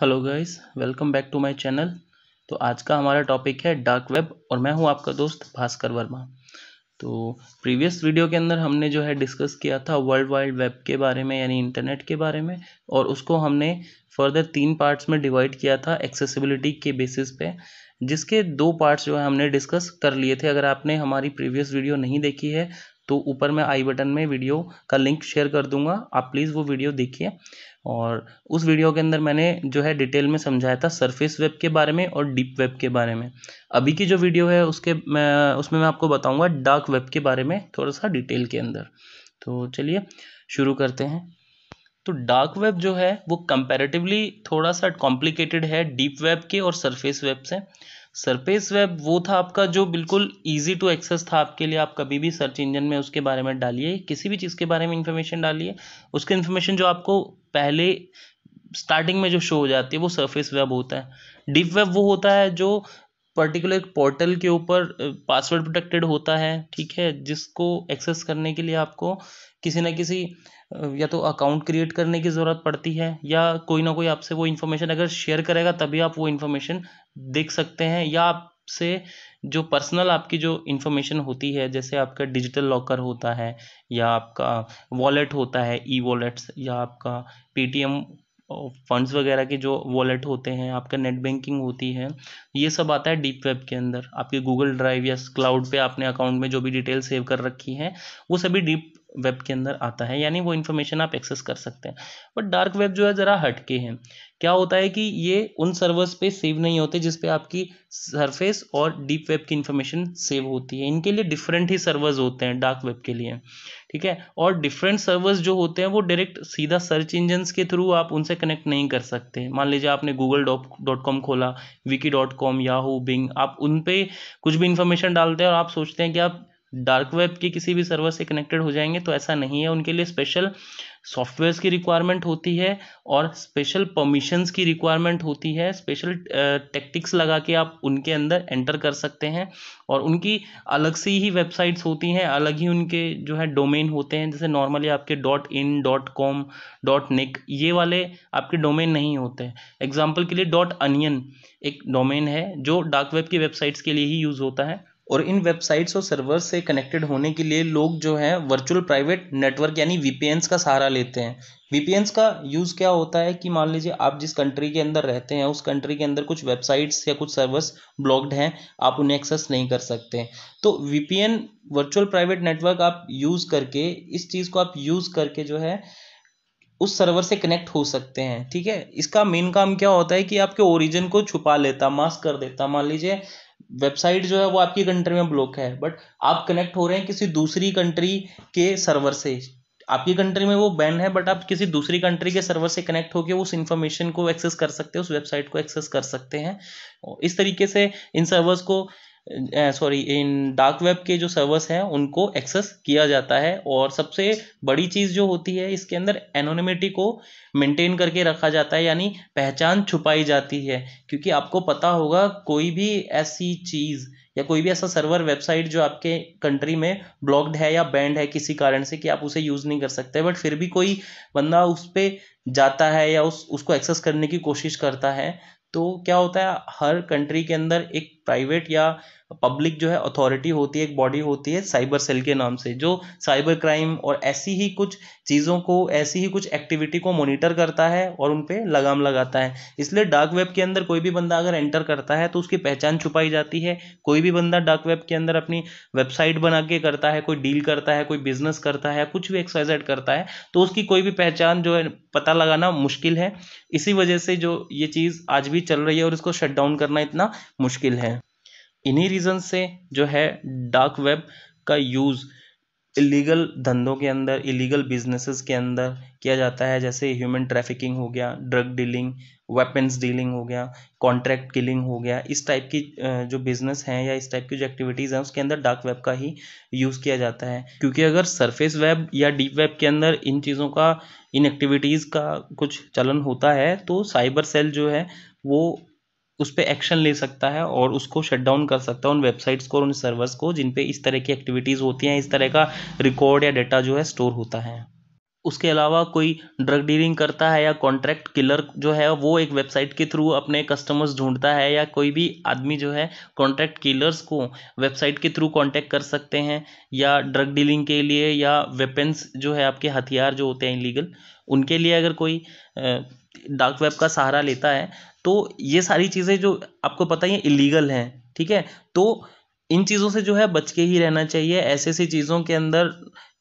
hello guys welcome back to my channel तो आज का हमारा टॉपिक है डार्क वेब और मैं हूं आपका दोस्त भास्कर वर्मा तो प्रीवियस वीडियो के अंदर हमने जो है डिस्कस किया था वर्ल्ड वाइड वेब के बारे में यानी इंटरनेट के बारे में और उसको हमने फर्दर तीन पार्ट्स में डिवाइड किया था एक्सेसिबिलिटी के बेसिस पे जिसके दो पार्ट्स जो है हमने डिस्कस कर लिए थे अगर आपने हमारी प्रीवियस वीडियो नहीं देखी है तो ऊपर मैं आई बटन में वीडियो का लिंक शेयर कर दूंगा आप प्लीज़ वो वीडियो देखिए और उस वीडियो के अंदर मैंने जो है डिटेल में समझाया था सरफेस वेब के बारे में और डीप वेब के बारे में अभी की जो वीडियो है उसके मैं उसमें मैं आपको बताऊंगा डार्क वेब के बारे में थोड़ा सा डिटेल के अंदर तो चलिए शुरू करते हैं तो डार्क वेब जो है वो कंपेरेटिवली थोड़ा सा कॉम्प्लिकेटेड है डीप वेब के और सरफेस वेब से सरफेस वेब वो था आपका जो बिल्कुल इजी टू एक्सेस था आपके लिए आप कभी भी सर्च इंजन में उसके बारे में डालिए किसी भी चीज़ के बारे में इंफॉर्मेशन डालिए उसकी इन्फॉर्मेशन जो आपको पहले स्टार्टिंग में जो शो हो जाती है वो सरफेस वेब होता है डीप वेब वो होता है जो पर्टिकुलर एक पोर्टल के ऊपर पासवर्ड प्रोटेक्टेड होता है ठीक है जिसको एक्सेस करने के लिए आपको किसी ना किसी या तो अकाउंट क्रिएट करने की ज़रूरत पड़ती है या कोई ना कोई आपसे वो इन्फॉर्मेशन अगर शेयर करेगा तभी आप वो इन्फॉर्मेशन देख सकते हैं या आपसे जो पर्सनल आपकी जो इन्फॉर्मेशन होती है जैसे आपका डिजिटल लॉकर होता है या आपका वॉलेट होता है ई वॉलेट्स या आपका पेटीएम फंड्स वगैरह के जो वॉलेट होते हैं आपका नेट बैंकिंग होती है ये सब आता है डीप वेब के अंदर आपके गूगल ड्राइव या क्लाउड पे आपने अकाउंट में जो भी डिटेल सेव कर रखी है वो सभी डीप वेब के अंदर आता है यानी वो इन्फॉर्मेशन आप एक्सेस कर सकते हैं बट डार्क वेब जो है ज़रा हटके हैं क्या होता है कि ये उन सर्वर्स पे सेव नहीं होते जिस पे आपकी सरफेस और डीप वेब की इन्फॉर्मेशन सेव होती है इनके लिए डिफरेंट ही सर्वर्स होते हैं डार्क वेब के लिए ठीक है और डिफरेंट सर्वर्स जो होते हैं वो डायरेक्ट सीधा सर्च इंजन्स के थ्रू आप उनसे कनेक्ट नहीं कर सकते मान लीजिए आपने गूगल डॉट कॉम खोला wiki dot com Yahoo Bing आप उन पर कुछ भी इन्फॉर्मेशन डालते हैं और आप सोचते हैं कि आप डार्क वेब के किसी भी सर्वर से कनेक्टेड हो जाएंगे तो ऐसा नहीं है उनके लिए स्पेशल सॉफ्टवेयर्स की रिक्वायरमेंट होती है और स्पेशल परमिशंस की रिक्वायरमेंट होती है स्पेशल टेक्टिक्स लगा के आप उनके अंदर एंटर कर सकते हैं और उनकी अलग से ही वेबसाइट्स होती हैं अलग ही उनके जो है डोमेन होते हैं जैसे नॉर्मली आपके dot in dot com dot net ये वाले आपके डोमेन नहीं होते एग्जाम्पल के लिए डॉट अनियन एक डोमेन है जो डार्क वेब की वेबसाइट्स के लिए ही यूज़ होता है और इन वेबसाइट्स और सर्वर से कनेक्टेड होने के लिए लोग जो हैं वर्चुअल प्राइवेट नेटवर्क यानी वी का सहारा लेते हैं वी का यूज़ क्या होता है कि मान लीजिए आप जिस कंट्री के अंदर रहते हैं उस कंट्री के अंदर कुछ वेबसाइट्स या कुछ सर्वर्स ब्लॉक्ड हैं आप उन्हें एक्सेस नहीं कर सकते तो वी वर्चुअल प्राइवेट नेटवर्क आप यूज़ करके इस चीज़ को आप यूज़ करके जो है उस सर्वर से कनेक्ट हो सकते हैं ठीक है इसका मेन काम क्या होता है कि आपके ओरिजिन को छुपा लेता मास्क कर देता मान लीजिए वेबसाइट जो है वो आपकी कंट्री में ब्लॉक है बट आप कनेक्ट हो रहे हैं किसी दूसरी कंट्री के सर्वर से आपकी कंट्री में वो बैन है बट आप किसी दूसरी कंट्री के सर्वर से कनेक्ट होकर उस इन्फॉर्मेशन को एक्सेस कर सकते हैं उस वेबसाइट को एक्सेस कर सकते हैं इस तरीके से इन सर्वर्स को सॉरी इन डार्क वेब के जो सर्वर्स हैं उनको एक्सेस किया जाता है और सबसे बड़ी चीज़ जो होती है इसके अंदर एनोनिमिटी को मेंटेन करके रखा जाता है यानी पहचान छुपाई जाती है क्योंकि आपको पता होगा कोई भी ऐसी चीज़ या कोई भी ऐसा सर्वर वेबसाइट जो आपके कंट्री में ब्लॉक्ड है या बैंड है किसी कारण से कि आप उसे यूज़ नहीं कर सकते बट फिर भी कोई बंदा उस पर जाता है या उस उसको एक्सेस करने की कोशिश करता है तो क्या होता है हर कंट्री के अंदर एक प्राइवेट या पब्लिक जो है अथॉरिटी होती है एक बॉडी होती है साइबर सेल के नाम से जो साइबर क्राइम और ऐसी ही कुछ चीज़ों को ऐसी ही कुछ एक्टिविटी को मॉनिटर करता है और उन पर लगाम लगाता है इसलिए डार्क वेब के अंदर कोई भी बंदा अगर एंटर करता है तो उसकी पहचान छुपाई जाती है कोई भी बंदा डार्क वेब के अंदर अपनी वेबसाइट बना के करता है कोई डील करता है कोई बिजनेस करता है कुछ भी एक्सरसाइज करता है तो उसकी कोई भी पहचान जो है पता लगाना मुश्किल है इसी वजह से जो ये चीज़ आज भी चल रही है और इसको शट डाउन करना इतना मुश्किल है इन्हीं रीज़न से जो है डार्क वेब का यूज़ इलीगल धंधों के अंदर इलीगल बिज़नेसेस के अंदर किया जाता है जैसे ह्यूमन ट्रैफिकिंग हो गया ड्रग डीलिंग वेपन्स डीलिंग हो गया कॉन्ट्रैक्ट किलिंग हो गया इस टाइप की जो बिज़नेस हैं या इस टाइप की जो एक्टिविटीज़ हैं उसके अंदर डार्क वेब का ही यूज़ किया जाता है क्योंकि अगर सरफेस वेब या डीप वेब के अंदर इन चीज़ों का इन एक्टिविटीज़ का कुछ चलन होता है तो साइबर सेल जो है वो उस पर एक्शन ले सकता है और उसको शट डाउन कर सकता है उन वेबसाइट्स को और उन सर्वर्स को जिन पे इस तरह की एक्टिविटीज़ होती हैं इस तरह का रिकॉर्ड या डाटा जो है स्टोर होता है उसके अलावा कोई ड्रग डीलिंग करता है या कॉन्ट्रैक्ट किलर जो है वो एक वेबसाइट के थ्रू अपने कस्टमर्स ढूंढता है या कोई भी आदमी जो है कॉन्ट्रैक्ट किलर्स को वेबसाइट के थ्रू कॉन्टैक्ट कर सकते हैं या ड्रग डीलिंग के लिए या वेपन्स जो है आपके हथियार जो होते हैं इलीगल उनके लिए अगर कोई डार्क वेब का सहारा लेता है तो ये सारी चीज़ें जो आपको पता ही है हैं ठीक है तो इन चीज़ों से जो है बच के ही रहना चाहिए ऐसे ऐसी चीज़ों के अंदर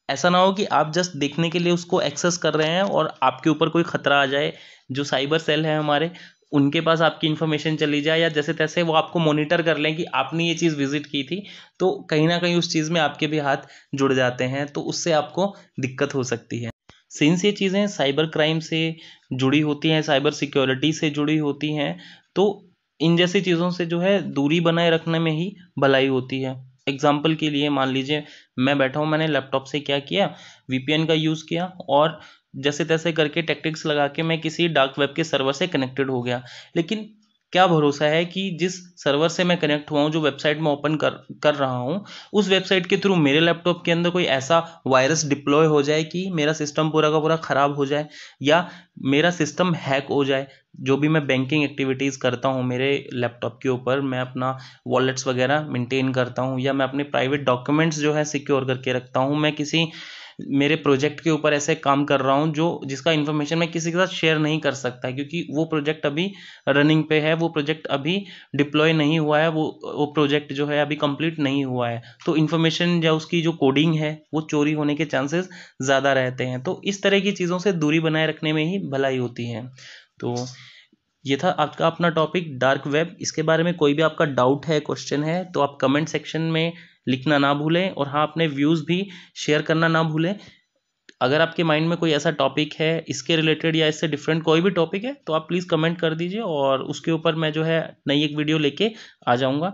ऐसा ना हो कि आप जस्ट देखने के लिए उसको एक्सेस कर रहे हैं और आपके ऊपर कोई ख़तरा आ जाए जो साइबर सेल है हमारे उनके पास आपकी इन्फॉर्मेशन चली जाए या जैसे तैसे वो आपको मॉनिटर कर लें कि आपने ये चीज़ विजिट की थी तो कहीं ना कहीं उस चीज़ में आपके भी हाथ जुड़ जाते हैं तो उससे आपको दिक्कत हो सकती है सिंस ये चीज़ें साइबर क्राइम से जुड़ी होती हैं साइबर सिक्योरिटी से जुड़ी होती हैं तो इन जैसी चीज़ों से जो है दूरी बनाए रखने में ही भलाई होती है एग्जाम्पल के लिए मान लीजिए मैं बैठा हूँ मैंने लैपटॉप से क्या किया वीपीएन का यूज़ किया और जैसे तैसे करके टेक्टिक्स लगा के मैं किसी डार्क वेब के सर्वर से कनेक्टेड हो गया लेकिन क्या भरोसा है कि जिस सर्वर से मैं कनेक्ट हुआ हूँ जो वेबसाइट मैं ओपन कर कर रहा हूँ उस वेबसाइट के थ्रू मेरे लैपटॉप के अंदर कोई ऐसा वायरस डिप्लॉय हो जाए कि मेरा सिस्टम पूरा का पूरा ख़राब हो जाए या मेरा सिस्टम हैक हो जाए जो भी मैं बैंकिंग एक्टिविटीज़ करता हूँ मेरे लैपटॉप के ऊपर मैं अपना वॉलेट्स वगैरह मेंटेन करता हूँ या मैं अपने प्राइवेट डॉक्यूमेंट्स जो है सिक्योर करके रखता हूँ मैं किसी मेरे प्रोजेक्ट के ऊपर ऐसे काम कर रहा हूँ जो जिसका इन्फॉर्मेशन मैं किसी के साथ शेयर नहीं कर सकता क्योंकि वो प्रोजेक्ट अभी रनिंग पे है वो प्रोजेक्ट अभी डिप्लॉय नहीं हुआ है वो वो प्रोजेक्ट जो है अभी कंप्लीट नहीं हुआ है तो इन्फॉर्मेशन या उसकी जो कोडिंग है वो चोरी होने के चांसेस ज़्यादा रहते हैं तो इस तरह की चीज़ों से दूरी बनाए रखने में ही भलाई होती है तो ये था आपका अपना टॉपिक डार्क वेब इसके बारे में कोई भी आपका डाउट है क्वेश्चन है तो आप कमेंट सेक्शन में लिखना ना भूलें और हाँ अपने व्यूज़ भी शेयर करना ना भूलें अगर आपके माइंड में कोई ऐसा टॉपिक है इसके रिलेटेड या इससे डिफरेंट कोई भी टॉपिक है तो आप प्लीज़ कमेंट कर दीजिए और उसके ऊपर मैं जो है नई एक वीडियो लेके आ जाऊँगा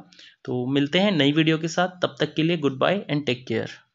तो मिलते हैं नई वीडियो के साथ तब तक के लिए good bye and take care